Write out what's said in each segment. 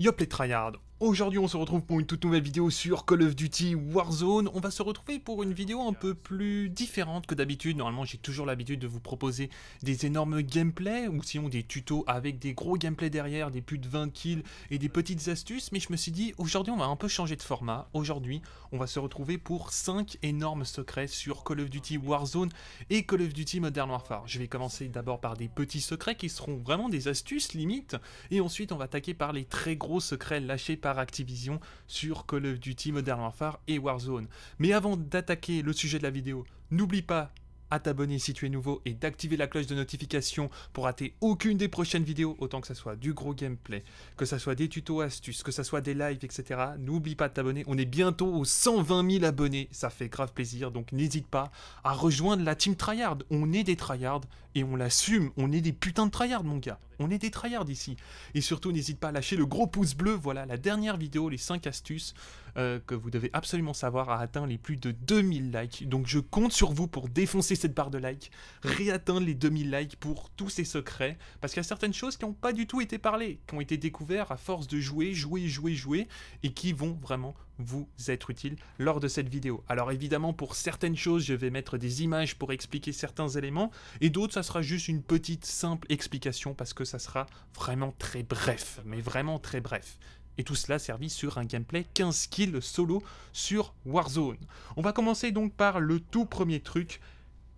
Yop les tryhards, Aujourd'hui, on se retrouve pour une toute nouvelle vidéo sur Call of Duty Warzone. On va se retrouver pour une vidéo un peu plus différente que d'habitude. Normalement, j'ai toujours l'habitude de vous proposer des énormes gameplays ou sinon des tutos avec des gros gameplays derrière, des plus de 20 kills et des petites astuces. Mais je me suis dit, aujourd'hui, on va un peu changer de format. Aujourd'hui, on va se retrouver pour 5 énormes secrets sur Call of Duty Warzone et Call of Duty Modern Warfare. Je vais commencer d'abord par des petits secrets qui seront vraiment des astuces limites. Et ensuite, on va attaquer par les très gros secrets lâchés par Activision sur Call of Duty Modern Warfare et Warzone. Mais avant d'attaquer le sujet de la vidéo, n'oublie pas à t'abonner si tu es nouveau et d'activer la cloche de notification pour rater aucune des prochaines vidéos, autant que ce soit du gros gameplay, que ce soit des tutos astuces, que ce soit des lives, etc. N'oublie pas de t'abonner. On est bientôt aux 120 000 abonnés. Ça fait grave plaisir. Donc n'hésite pas à rejoindre la team tryhard. On est des tryhards et on l'assume. On est des putains de tryhards, mon gars. On est des tryhards ici. Et surtout, n'hésite pas à lâcher le gros pouce bleu. Voilà la dernière vidéo, les 5 astuces. Euh, que vous devez absolument savoir a atteint les plus de 2000 likes. Donc je compte sur vous pour défoncer cette barre de likes, réatteindre les 2000 likes pour tous ces secrets, parce qu'il y a certaines choses qui n'ont pas du tout été parlées, qui ont été découvertes à force de jouer, jouer, jouer, jouer, et qui vont vraiment vous être utiles lors de cette vidéo. Alors évidemment, pour certaines choses, je vais mettre des images pour expliquer certains éléments, et d'autres, ça sera juste une petite simple explication, parce que ça sera vraiment très bref, mais vraiment très bref et tout cela servi sur un gameplay 15 kills solo sur Warzone. On va commencer donc par le tout premier truc.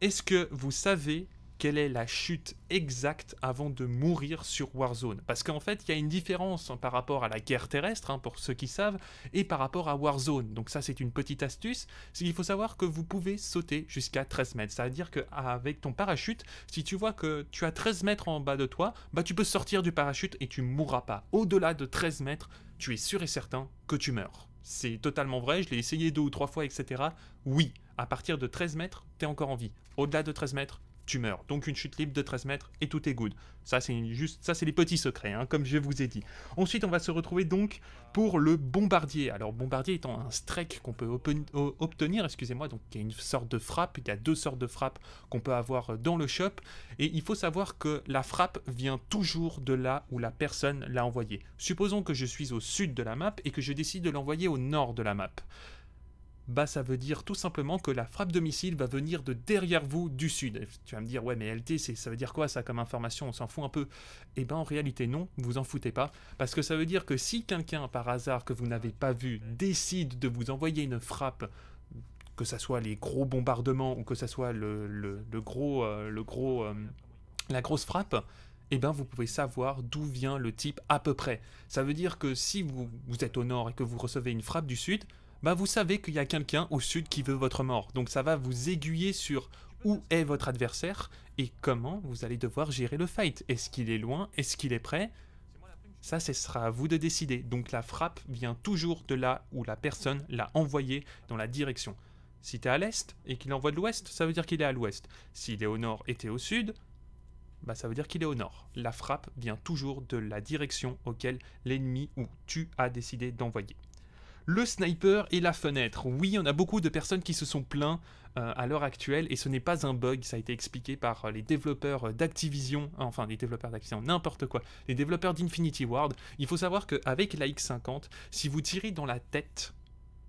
Est-ce que vous savez quelle est la chute exacte avant de mourir sur Warzone. Parce qu'en fait, il y a une différence hein, par rapport à la guerre terrestre, hein, pour ceux qui savent, et par rapport à Warzone. Donc ça, c'est une petite astuce. Il faut savoir que vous pouvez sauter jusqu'à 13 mètres. Ça à dire qu'avec ton parachute, si tu vois que tu as 13 mètres en bas de toi, bah tu peux sortir du parachute et tu mourras pas. Au-delà de 13 mètres, tu es sûr et certain que tu meurs. C'est totalement vrai, je l'ai essayé deux ou trois fois, etc. Oui, à partir de 13 mètres, tu es encore en vie. Au-delà de 13 mètres, tu Donc une chute libre de 13 mètres et tout est good. Ça c'est juste, ça c'est les petits secrets, hein, comme je vous ai dit. Ensuite on va se retrouver donc pour le bombardier. Alors bombardier étant un strike qu'on peut obtenir, excusez-moi, donc il y a une sorte de frappe, il y a deux sortes de frappe qu'on peut avoir euh, dans le shop. Et il faut savoir que la frappe vient toujours de là où la personne l'a envoyé. Supposons que je suis au sud de la map et que je décide de l'envoyer au nord de la map bah ça veut dire tout simplement que la frappe de missile va venir de derrière vous du sud. Tu vas me dire, ouais mais LT, ça veut dire quoi ça comme information On s'en fout un peu. et eh ben en réalité non, vous en foutez pas, parce que ça veut dire que si quelqu'un par hasard que vous n'avez pas vu décide de vous envoyer une frappe que ça soit les gros bombardements ou que ça soit le, gros, le gros euh, euh, la grosse frappe, eh ben vous pouvez savoir d'où vient le type à peu près. Ça veut dire que si vous, vous êtes au nord et que vous recevez une frappe du sud, bah vous savez qu'il y a quelqu'un au sud qui veut votre mort. Donc ça va vous aiguiller sur où est votre adversaire et comment vous allez devoir gérer le fight. Est-ce qu'il est loin Est-ce qu'il est prêt ça, ce sera à vous de décider. Donc la frappe vient toujours de là où la personne l'a envoyé dans la direction. Si t'es à l'est et qu'il envoie de l'ouest, ça veut dire qu'il est à l'ouest. S'il est au nord et t'es au sud, bah ça veut dire qu'il est au nord. La frappe vient toujours de la direction auquel l'ennemi ou tu as décidé d'envoyer le sniper et la fenêtre. Oui, on a beaucoup de personnes qui se sont plaints euh, à l'heure actuelle et ce n'est pas un bug, ça a été expliqué par euh, les développeurs euh, d'Activision, enfin les développeurs d'Activision, n'importe quoi, les développeurs d'Infinity Ward. Il faut savoir qu'avec la X50, si vous tirez dans la tête,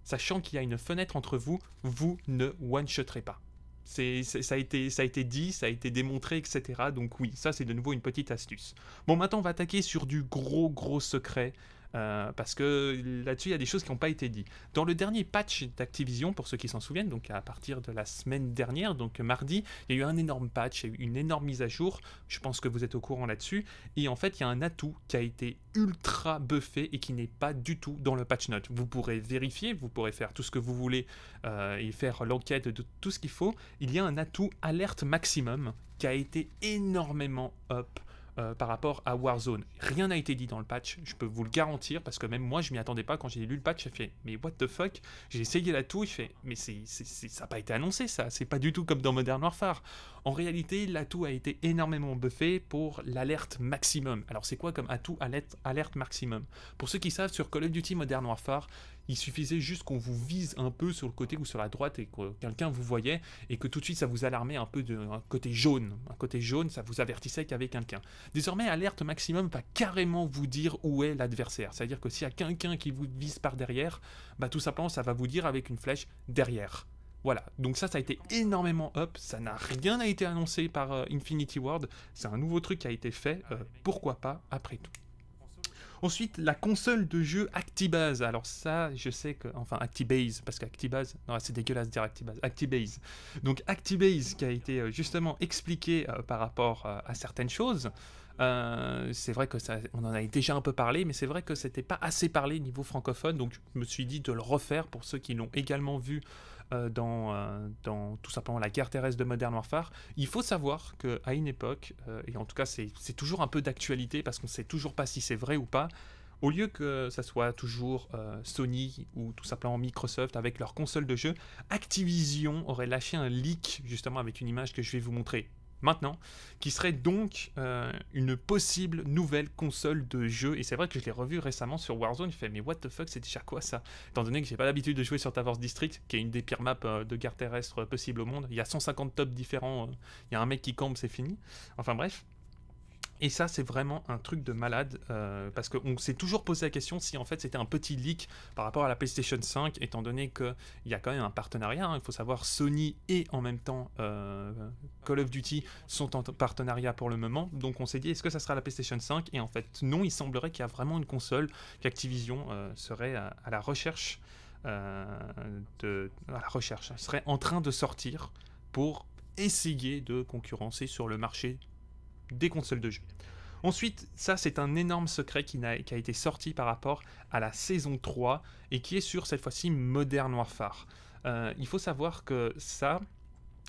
sachant qu'il y a une fenêtre entre vous, vous ne one-shoterez pas. ça, a été, ça a été dit, ça a été démontré, etc. Donc oui, ça c'est de nouveau une petite astuce. Bon, maintenant on va attaquer sur du gros gros secret euh, parce que là-dessus, il y a des choses qui n'ont pas été dites. Dans le dernier patch d'Activision, pour ceux qui s'en souviennent, donc à partir de la semaine dernière, donc mardi, il y a eu un énorme patch, il y a eu une énorme mise à jour, je pense que vous êtes au courant là-dessus, et en fait, il y a un atout qui a été ultra buffé et qui n'est pas du tout dans le patch note. Vous pourrez vérifier, vous pourrez faire tout ce que vous voulez euh, et faire l'enquête de tout ce qu'il faut. Il y a un atout alerte maximum qui a été énormément up euh, par rapport à Warzone. Rien n'a été dit dans le patch, je peux vous le garantir, parce que même moi, je m'y attendais pas quand j'ai lu le patch, j'ai fait « mais what the fuck ?» J'ai essayé l'atout, J'ai fait « mais c'est, ça n'a pas été annoncé ça, c'est pas du tout comme dans Modern Warfare ». En réalité, l'atout a été énormément buffé pour l'alerte maximum. Alors c'est quoi comme atout alerte maximum Pour ceux qui savent, sur Call of Duty Modern Warfare, il suffisait juste qu'on vous vise un peu sur le côté ou sur la droite et que quelqu'un vous voyait et que tout de suite ça vous alarmait un peu d'un côté jaune. Un côté jaune, ça vous avertissait qu'il y avait quelqu'un. Désormais, alerte maximum va carrément vous dire où est l'adversaire. C'est-à-dire que s'il y a quelqu'un qui vous vise par derrière, bah tout simplement ça va vous dire avec une flèche derrière. Voilà, donc ça, ça a été énormément up, ça n'a rien été annoncé par euh, Infinity World. c'est un nouveau truc qui a été fait, euh, pourquoi pas, après tout. Ensuite, la console de jeu Actibase. Alors ça, je sais que... Enfin, Actibase, parce qu'Actibase... Non, c'est dégueulasse de dire Actibase. Actibase. Donc Actibase qui a été euh, justement expliqué euh, par rapport euh, à certaines choses. c'est vrai que on en avait déjà un peu parlé, mais c'est vrai que c'était pas assez parlé niveau francophone, donc je me suis dit de le refaire pour ceux qui l'ont également vu euh, euh, dans, tout simplement la guerre terrestre de Modern Warfare. Il faut savoir qu'à une époque, euh, et en tout cas c'est toujours un peu d'actualité parce qu'on ne sait toujours pas si c'est vrai ou pas, au lieu que ça soit toujours Sony ou tout simplement Microsoft avec leur console de jeu, Activision aurait lâché un leak justement avec une image que je vais vous montrer maintenant, qui serait donc euh, une possible nouvelle console de jeu. Et c'est vrai que je l'ai revu récemment sur Warzone, je fais mais what the fuck, c'est déjà quoi ça Étant donné que j'ai pas l'habitude de jouer sur Tavors District, qui est une des pires maps euh, de guerre terrestre euh, possible au monde, il y a 150 tops différents, il y a un mec qui campe, c'est fini. Enfin bref. Et ça, c'est vraiment un truc de malade, euh, parce qu'on s'est toujours posé la question si en fait c'était un petit leak par rapport à la PlayStation 5, étant donné qu'il y a quand même un partenariat. Hein. il faut savoir, Sony et en même temps euh, Call of Duty sont en partenariat pour le moment. Donc on s'est dit, est-ce que ça sera la PlayStation 5 Et en fait, non, il semblerait qu'il y a vraiment une console, qu'Activision euh, serait à, la recherche, à la recherche, serait en train de sortir pour essayer de concurrencer sur le marché des consoles de jeu. Ensuite, ça c'est un énorme secret qui a, été sorti par rapport à la saison 3 et qui est sur cette fois-ci Modern Warfare. Euh, il faut savoir que ça,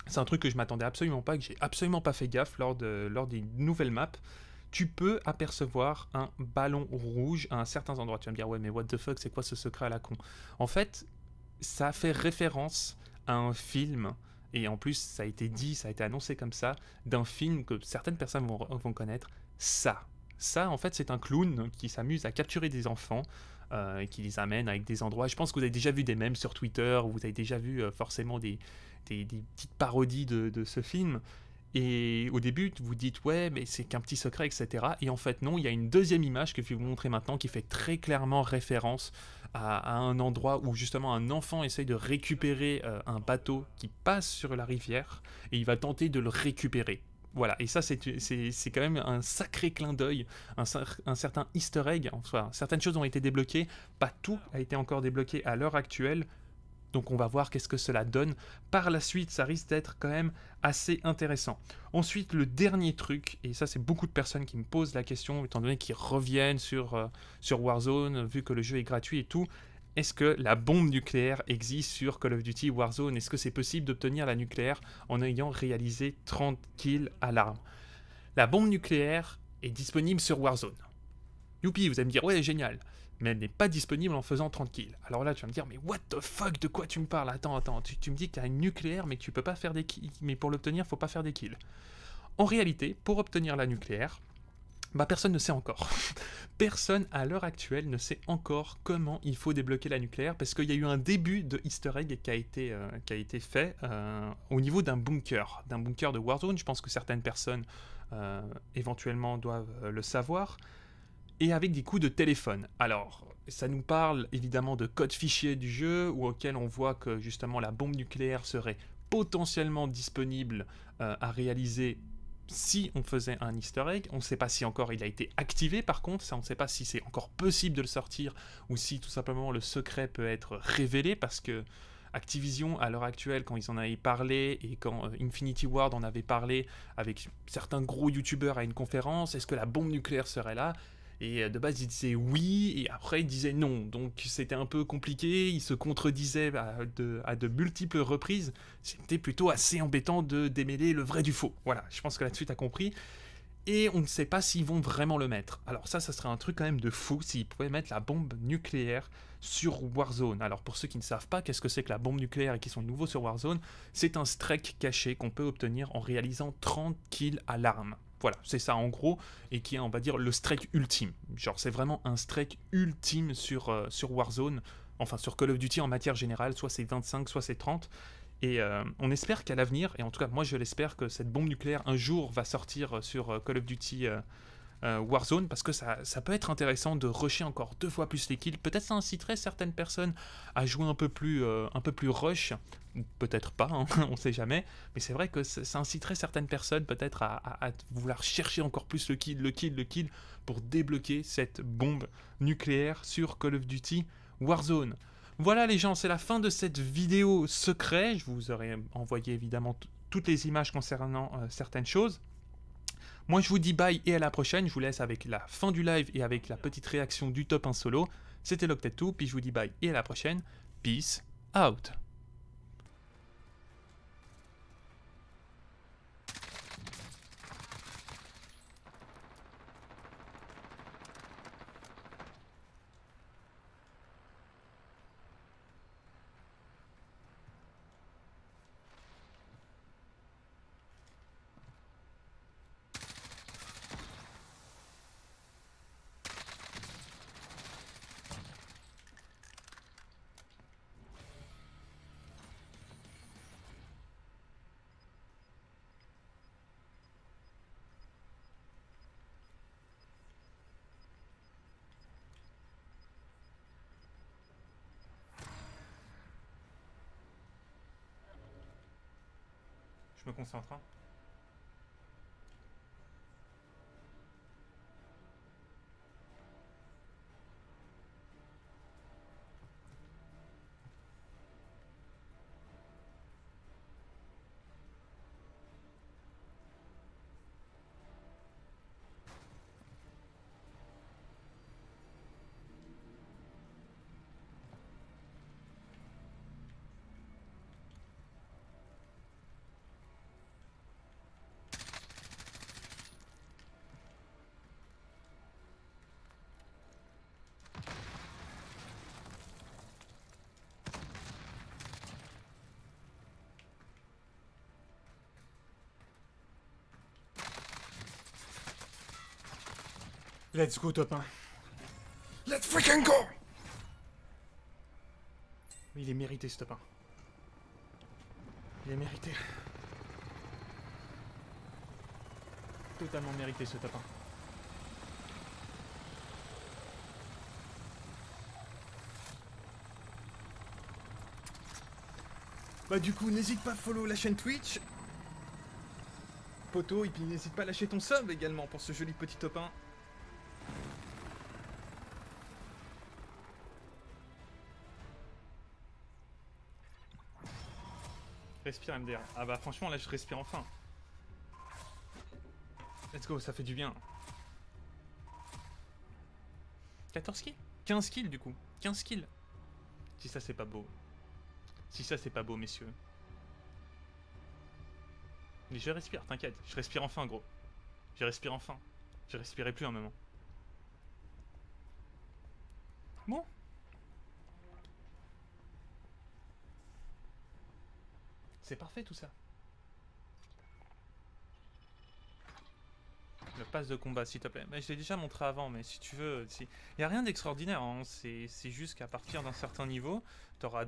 c'est un truc que je m'attendais absolument pas, que j'ai absolument pas fait gaffe lors, lors des nouvelles maps. Tu peux apercevoir un ballon rouge à un certain endroit. Tu vas me dire, ouais, mais what the fuck, c'est quoi ce secret à la con En fait, ça fait référence à un film et en plus ça a été dit, ça a été annoncé comme ça, d'un film que certaines personnes vont, connaître, ça. Ça, en fait, c'est un clown qui s'amuse à capturer des enfants euh, et qui les amène avec des endroits. Je pense que vous avez déjà vu des mèmes sur Twitter, vous avez déjà vu euh, forcément des, petites parodies de ce film. Et au début, vous dites ouais, mais c'est qu'un petit secret, etc. Et en fait, non, il y a une deuxième image que je vais vous montrer maintenant qui fait très clairement référence à, un endroit où justement un enfant essaye de récupérer euh, un bateau qui passe sur la rivière et il va tenter de le récupérer. Voilà, et ça c'est quand même un sacré clin d'œil, un, certain easter egg, enfin certaines choses ont été débloquées, pas tout a été encore débloqué à l'heure actuelle, donc on va voir qu'est-ce que cela donne. Par la suite, ça risque d'être quand même assez intéressant. Ensuite, le dernier truc, et ça c'est beaucoup de personnes qui me posent la question, étant donné qu'ils reviennent sur, euh, sur Warzone, vu que le jeu est gratuit et tout, est-ce que la bombe nucléaire existe sur Call of Duty Warzone Est-ce que c'est possible d'obtenir la nucléaire en ayant réalisé 30 kills à l'arme La bombe nucléaire est disponible sur Warzone. Youpi, vous allez me dire, ouais, génial mais elle n'est pas disponible en faisant 30 kills. Alors là, tu vas me dire, mais what the fuck, de quoi tu me parles Attends, attends, tu, me dis qu'il y a une nucléaire, mais que tu peux pas faire des kills, mais pour l'obtenir, faut pas faire des kills. En réalité, pour obtenir la nucléaire, bah, personne ne sait encore. Personne à l'heure actuelle ne sait encore comment il faut débloquer la nucléaire parce qu'il y a eu un début de easter egg qui a été, euh, qui a été fait euh, au niveau d'un bunker, d'un bunker de Warzone. Je pense que certaines personnes euh, éventuellement doivent le savoir et avec des coups de téléphone. Alors, ça nous parle évidemment de code fichier du jeu, ou auquel on voit que justement la bombe nucléaire serait potentiellement disponible euh, à réaliser si on faisait un easter egg. On ne sait pas si encore il a été activé par contre, ça on ne sait pas si c'est encore possible de le sortir, ou si tout simplement le secret peut être révélé, parce que Activision, à l'heure actuelle, quand ils en avaient parlé et quand euh, Infinity Ward en avait parlé avec certains gros youtubeurs à une conférence, est-ce que la bombe nucléaire serait là et euh, de base, il disait oui, et après, il disait non. Donc, c'était un peu compliqué. Il se contredisait à de, multiples reprises. C'était plutôt assez embêtant de démêler le vrai du faux. Voilà, je pense que là-dessus, t'as compris. Et on ne sait pas s'ils vont vraiment le mettre. Alors, ça, ça serait un truc quand même de fou s'ils pouvaient mettre la bombe nucléaire sur Warzone. Alors, pour ceux qui ne savent pas qu'est-ce que c'est que la bombe nucléaire et qui sont nouveaux sur Warzone, c'est un strike caché qu'on peut obtenir en réalisant 30 kills à l'arme. Voilà, c'est ça en gros, et qui est, on va dire, le strike ultime. Genre, c'est vraiment un strike ultime sur, euh, sur Warzone, enfin sur Call of Duty en matière générale, soit c'est 25, soit c'est 30. Et euh, on espère qu'à l'avenir, et en tout cas moi je l'espère, que cette bombe nucléaire un jour va sortir euh, sur Call of Duty euh, Warzone parce que ça, peut être intéressant de rusher encore deux fois plus les kills. Peut-être ça inciterait certaines personnes à jouer un peu plus, euh, un peu plus rush, peut-être pas, hein, on sait jamais, mais c'est vrai que ça inciterait certaines personnes peut-être à, vouloir chercher encore plus le kill, le kill, le kill pour débloquer cette bombe nucléaire sur Call of Duty Warzone. Voilà les gens, c'est la fin de cette vidéo secret. Je vous aurais envoyé évidemment toutes les images concernant euh, certaines choses. Moi, je vous dis bye et à la prochaine. Je vous laisse avec la fin du live et avec la petite réaction du top 1 solo. C'était Loctet Puis je vous dis bye et à la prochaine. Peace out. je me concentre. Hein. Let's go, top 1. Let's freaking go Il est mérité, ce top 1. Il est mérité. Totalement mérité, ce top 1. Bah du coup, n'hésite pas à follow la chaîne Twitch. Poto, et puis n'hésite pas à lâcher ton sub également pour ce joli petit top 1. Respire MDR. Ah bah franchement là je respire enfin. Let's go, ça fait du bien. 14 kills 15 kills du coup. 15 kills. Si ça c'est pas beau. Si ça c'est pas beau messieurs. Mais je respire, t'inquiète. Je respire enfin gros. Je respire enfin. Je respirais plus un moment. Bon, C'est parfait tout ça. Le pass de combat, s'il te plaît. Mais je l'ai déjà montré avant, mais si tu veux... Il n'y a rien d'extraordinaire, hein. c'est juste qu'à partir d'un certain niveau, tu auras...